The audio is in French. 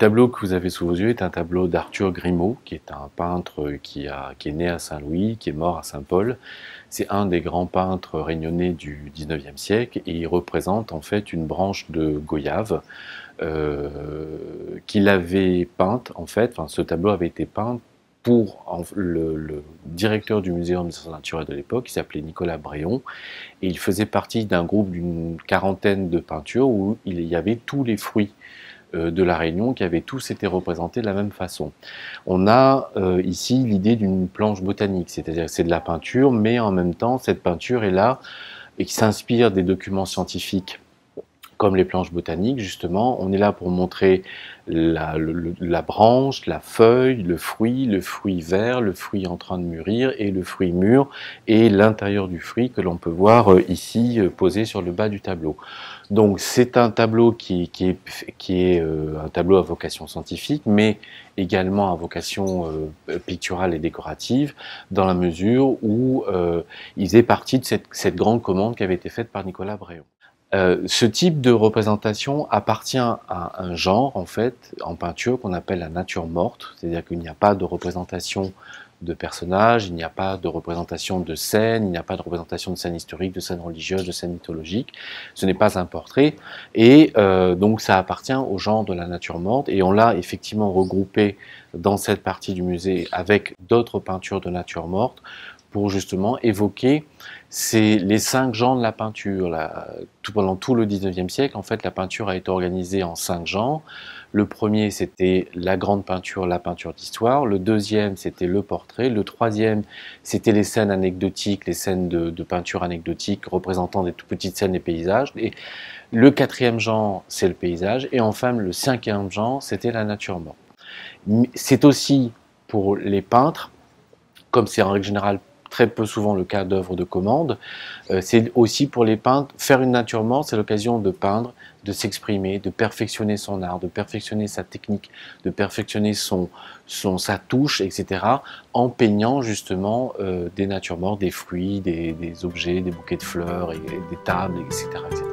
Le tableau que vous avez sous vos yeux est un tableau d'Arthur Grimaud, qui est un peintre qui, est né à Saint-Louis, qui est mort à Saint-Paul. C'est un des grands peintres réunionnais du XIXe siècle et il représente en fait une branche de Goyave euh, qu'il avait peinte en fait. ce tableau avait été peint pour le, directeur du muséum des sciences naturelles de l'époque, qui s'appelait Nicolas Bréon, et il faisait partie d'un groupe d'une quarantaine de peintures où il y avait tous les fruits euh, de la Réunion qui avaient tous été représentés de la même façon. On a euh, ici l'idée d'une planche botanique, c'est-à-dire que c'est de la peinture, mais en même temps cette peinture est là et qui s'inspire des documents scientifiques comme les planches botaniques, justement, on est là pour montrer la, branche, la feuille, le fruit, le fruit vert, le fruit en train de mûrir et le fruit mûr et l'intérieur du fruit que l'on peut voir euh, ici euh, posé sur le bas du tableau. Donc c'est un tableau qui, est, euh, un tableau à vocation scientifique, mais également à vocation picturale et décorative, dans la mesure où il est parti de cette, cette grande commande qui avait été faite par Nicolas Bréon. Euh, ce type de représentation appartient à un genre en fait en peinture qu'on appelle la nature morte, c'est-à-dire qu'il n'y a pas de représentation de personnages, il n'y a pas de représentation de scènes, il n'y a pas de représentation de scènes historiques, de scènes religieuses, de scènes mythologiques, Ce n'est pas un portrait et euh, donc ça appartient au genre de la nature morte et on l'a effectivement regroupé dans cette partie du musée avec d'autres peintures de nature morte pour justement évoquer ces, les cinq genres de la peinture. tout, pendant tout le 19e siècle, en fait, la peinture a été organisée en cinq genres. Le premier, c'était la grande peinture, la peinture d'histoire. Le deuxième, c'était le portrait. Le troisième, c'était les scènes anecdotiques, les scènes de, peinture anecdotique représentant des tout petites scènes des paysages. Et le quatrième genre, c'est le paysage. Et enfin, le cinquième genre, c'était la nature morte. C'est aussi pour les peintres, comme c'est en règle générale très peu souvent le cas d'œuvres de commande. Euh, c'est aussi pour les peintres, faire une nature morte, c'est l'occasion de peindre, de s'exprimer, de perfectionner son art, de perfectionner sa technique, de perfectionner son, son, sa touche, etc., en peignant justement euh, des natures mortes, des fruits, des, objets, des bouquets de fleurs, et, des tables, etc.